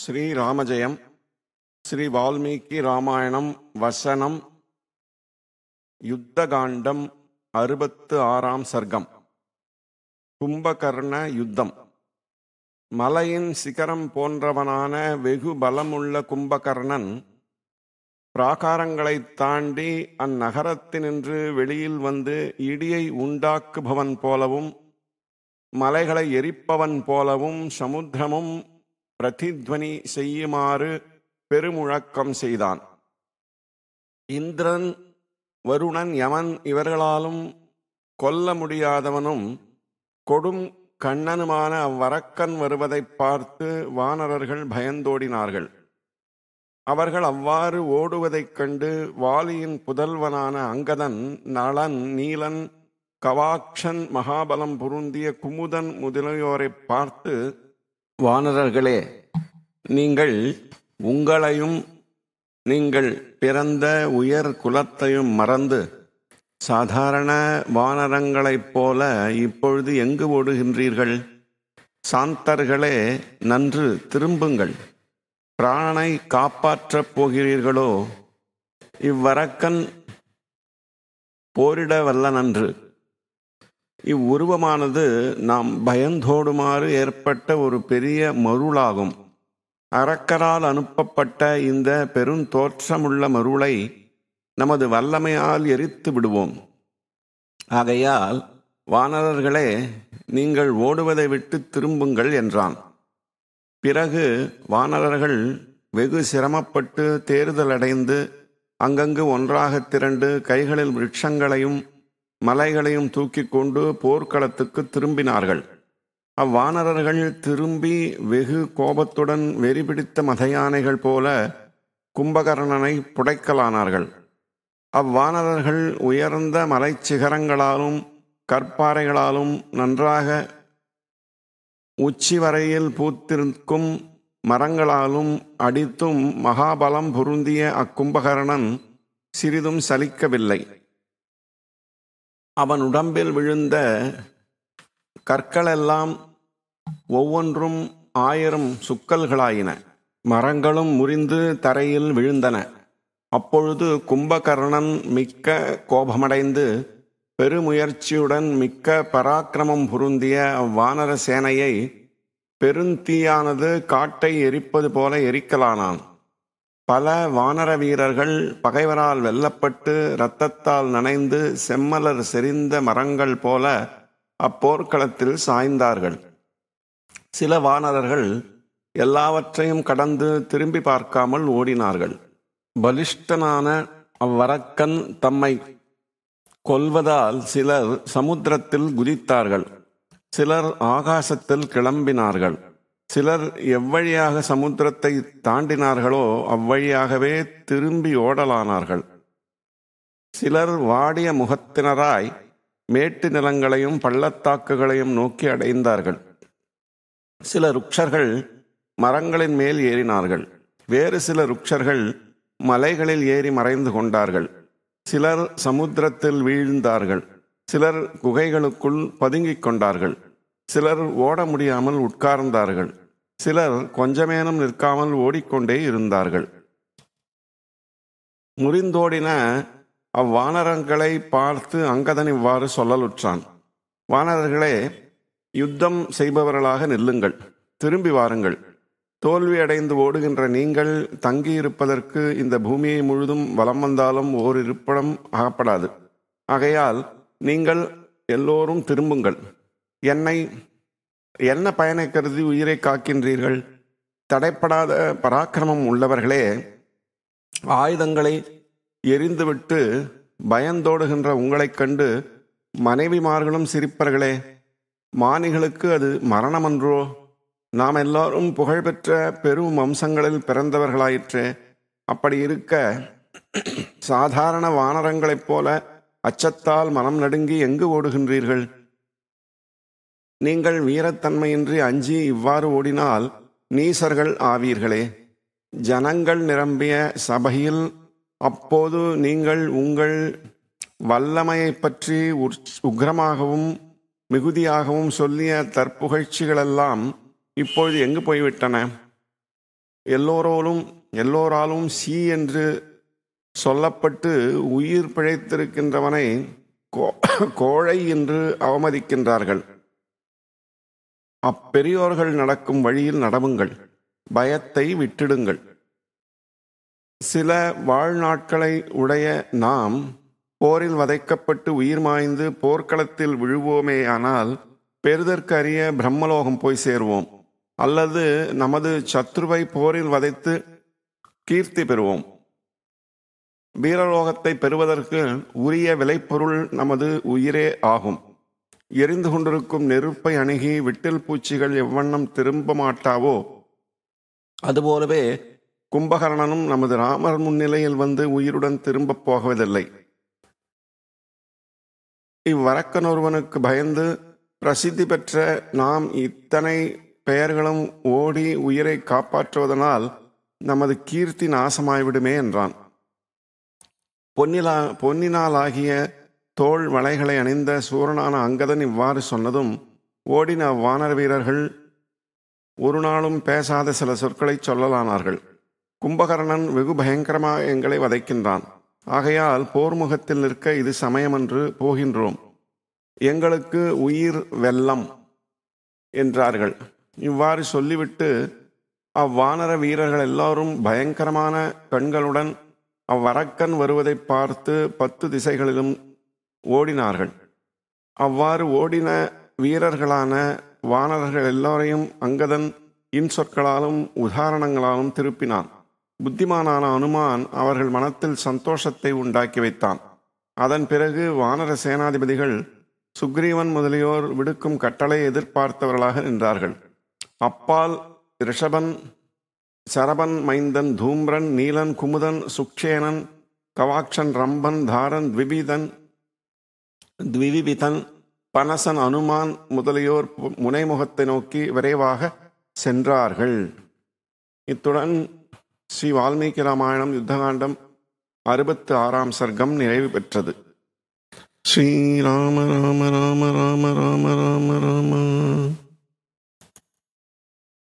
ஸ்ரீராமஜெயம் ஸ்ரீ வால்மீகி ராமாயணம் வசனம் யுத்தகாண்டம் அறுபத்து ஆறாம் சர்க்கம் கும்பகர்ண யுத்தம் மலையின் சிகரம் போன்றவனான வெகு பலமுள்ள கும்பகர்ணன் பிராகாரங்களைத் தாண்டி அந்நகரத்தினின்று வெளியில் வந்து இடியை உண்டாக்குபவன் போலவும் மலைகளை எரிப்பவன் போலவும் சமுத்திரமும் பிரதித்வனி செய்யுமாறு பெருமுழக்கம் செய்தான் இந்திரன் வருணன் யமன் இவர்களாலும் கொல்ல முடியாதவனும் கொடும் கண்ணனுமான அவ்வரக்கன் வருவதை பார்த்து வானரர்கள் பயந்தோடினார்கள் அவர்கள் அவ்வாறு ஓடுவதைக் கண்டு வாலியின் புதல்வனான அங்கதன் நளன் நீலன் கவாக்ஷன் மகாபலம் புருந்திய குமுதன் முதலியோரை பார்த்து வானரர்களே நீங்கள் உங்களையும் நீங்கள் பிறந்த உயர் குலத்தையும் மறந்து சாதாரண வானரங்களைப் போல இப்பொழுது எங்கு ஓடுகின்றீர்கள் சாந்தர்களே நன்று திரும்புங்கள் பிராணனை காப்பாற்றப் போகிறீர்களோ இவ்வரக்கன் போரிட வல்ல நன்று இவ்வுருவமானது நாம் பயந்தோடுமாறு ஏற்பட்ட ஒரு பெரிய மருளாகும் அரக்கரால் அனுப்பப்பட்ட இந்த பெருந்தோற்றமுள்ள மருளை நமது வல்லமையால் எரித்து விடுவோம் ஆகையால் வானரர்களே நீங்கள் ஓடுவதை விட்டு திரும்புங்கள் என்றான் பிறகு வானரர்கள் வெகு சிரமப்பட்டு தேர்தலடைந்து அங்கங்கு ஒன்றாக திரண்டு கைகளில் விருட்சங்களையும் மலைகளையும் தூக்கி கொண்டு போர்க்களத்துக்கு திரும்பினார்கள் அவ்வானரர்கள் திரும்பி வெகு கோபத்துடன் வெறிபிடித்த மதயானைகள் போல கும்பகர்ணனை புடைக்கலானார்கள் அவ்வானரர்கள் உயர்ந்த மலைச்சிகரங்களாலும் கற்பாறைகளாலும் நன்றாக உச்சி வரையில் பூத்திருக்கும் மரங்களாலும் அடித்தும் மகாபலம் பொருந்திய அக்கும்பகரணன் சிறிதும் சலிக்கவில்லை அவன் உடம்பில் விழுந்த கற்களெல்லாம் ஒவ்வொன்றும் ஆயிரம் சுக்கல்களாயின மரங்களும் முறிந்து தரையில் விழுந்தன அப்பொழுது கும்பகர்ணன் மிக்க கோபமடைந்து பெருமுயற்சியுடன் மிக்க பராக்கிரமம் புருந்திய அவ்வானர சேனையை பெருந்தீயானது காட்டை எரிப்பது போல எரிக்கலானான் பல வானர வீரர்கள் பகைவரால் வெல்லப்பட்டு இரத்தத்தால் நனைந்து செம்மலர் செறிந்த மரங்கள் போல அப்போர்க்களத்தில் சாய்ந்தார்கள் சில வானரர்கள் எல்லாவற்றையும் கடந்து திரும்பி பார்க்காமல் ஓடினார்கள் பலிஷ்டனான அவ்வரக்கன் தம்மை கொல்வதால் சிலர் சமுத்திரத்தில் குதித்தார்கள் சிலர் ஆகாசத்தில் கிளம்பினார்கள் சிலர் எவ்வழியாக சமுத்திரத்தை தாண்டினார்களோ அவ்வழியாகவே திரும்பி ஓடலானார்கள் சிலர் வாடிய முகத்தினராய் மேட்டு நிலங்களையும் பள்ளத்தாக்குகளையும் நோக்கி அடைந்தார்கள் சில ருக்ஷர்கள் மரங்களின் மேல் ஏறினார்கள் வேறு சில ருக்ஷர்கள் மலைகளில் ஏறி மறைந்து கொண்டார்கள் சிலர் சமுத்திரத்தில் வீழ்ந்தார்கள் சிலர் குகைகளுக்குள் பதுங்கிக் கொண்டார்கள் சிலர் ஓட முடியாமல் உட்கார்ந்தார்கள் சிலர் கொஞ்சமேனும் நிற்காமல் ஓடிக்கொண்டே இருந்தார்கள் முறிந்தோடின அவ்வானரங்களை பார்த்து அங்கதன் இவ்வாறு சொல்லலுற்றான் வானரர்களே யுத்தம் செய்பவர்களாக நில்லுங்கள் திரும்பி வாருங்கள் தோல்வி அடைந்து ஓடுகின்ற நீங்கள் தங்கியிருப்பதற்கு இந்த பூமியை முழுதும் வலம் வந்தாலும் ஓர் இருப்பிடம் அகப்படாது ஆகையால் நீங்கள் எல்லோரும் திரும்புங்கள் என்னை என்ன பயனை கருதி உயிரை காக்கின்றீர்கள் தடைப்படாத பராக்கிரமம் உள்ளவர்களே ஆயுதங்களை எரிந்துவிட்டு பயந்தோடுகின்ற உங்களைக் கண்டு மனைவிமார்களும் சிரிப்பர்களே மானிகளுக்கு அது மரணமன்றோ நாம் எல்லாரும் புகழ்பெற்ற பெரும் வம்சங்களில் பிறந்தவர்களாயிற்று அப்படி இருக்க சாதாரண வானரங்களைப் போல அச்சத்தால் மனம் நடுங்கி எங்கு ஓடுகின்றீர்கள் நீங்கள் வீரத்தன்மையின்றி அஞ்சி இவ்வாறு ஓடினால் நீசர்கள் ஆவீர்களே ஜனங்கள் நிரம்பிய சபையில் அப்போது நீங்கள் உங்கள் வல்லமையை பற்றி உக்ரமாகவும் மிகுதியாகவும் சொல்லிய தற்புகழ்ச்சிகளெல்லாம் இப்பொழுது எங்கு போய்விட்டன எல்லோரோலும் எல்லோராலும் சி என்று சொல்லப்பட்டு உயிர் பிழைத்திருக்கின்றவனை கோழை என்று அவமதிக்கின்றார்கள் அப்பெரியோர்கள் நடக்கும் வழியில் நடவுங்கள் பயத்தை விட்டிடுங்கள் சில வாழ்நாட்களை உடைய நாம் போரில் வதைக்கப்பட்டு உயிர் மாய்ந்து போர்க்களத்தில் விழுவோமேயானால் அறிய பிரம்மலோகம் போய் சேர்வோம் அல்லது நமது சத்ருவை போரில் வதைத்து கீர்த்தி பெறுவோம் வீரலோகத்தை பெறுவதற்கு உரிய விளைப்பொருள் நமது உயிரே ஆகும் எரிந்து கொண்டிருக்கும் நெருப்பை அணுகி விட்டில் பூச்சிகள் எவ்வண்ணம் திரும்ப மாட்டாவோ அதுபோலவே கும்பகர்ணனும் நமது ராமர் முன்னிலையில் வந்து உயிருடன் திரும்பப் போகவதில்லை இவ்வரக்கன் ஒருவனுக்கு பயந்து பிரசித்தி பெற்ற நாம் இத்தனை பெயர்களும் ஓடி உயிரை காப்பாற்றுவதனால் நமது கீர்த்தி நாசமாய்விடுமே என்றான் பொன்னிலா பொன்னினாலாகிய தோள் வளைகளை அணிந்த சூரனான அங்கதன் இவ்வாறு சொன்னதும் ஓடின அவ்வானர வீரர்கள் ஒரு நாளும் பேசாத சில சொற்களை சொல்லலானார்கள் கும்பகர்ணன் வெகு பயங்கரமாக எங்களை வதைக்கின்றான் ஆகையால் போர்முகத்தில் நிற்க இது சமயமென்று போகின்றோம் எங்களுக்கு உயிர் வெள்ளம் என்றார்கள் இவ்வாறு சொல்லிவிட்டு அவ்வானர வீரர்கள் எல்லாரும் பயங்கரமான கண்களுடன் அவ்வரக்கன் வருவதை பார்த்து பத்து திசைகளிலும் ஓடினார்கள் அவ்வாறு ஓடின வீரர்களான வானரர்கள் எல்லோரையும் அங்கதன் இன்சொற்களாலும் உதாரணங்களாலும் திருப்பினான் புத்திமானான அனுமான் அவர்கள் மனத்தில் சந்தோஷத்தை உண்டாக்கி வைத்தான் அதன் பிறகு வானர சேனாதிபதிகள் சுக்ரீவன் முதலியோர் விடுக்கும் கட்டளை எதிர்பார்த்தவர்களாக நின்றார்கள் அப்பால் ரிஷபன் சரபன் மைந்தன் தூம்ரன் நீலன் குமுதன் சுக்ஷேனன் கவாட்சன் ரம்பன் தாரன் த்விபீதன் த்விவிதன் பனசன் அனுமான் முதலியோர் முனைமுகத்தை நோக்கி விரைவாக சென்றார்கள் இத்துடன் ஸ்ரீ வால்மீகி ராமாயணம் யுத்தகாண்டம் அறுபத்து ஆறாம் சர்க்கம் நிறைவு பெற்றது ஸ்ரீராம ராம ராம ராம ராம ராம ராம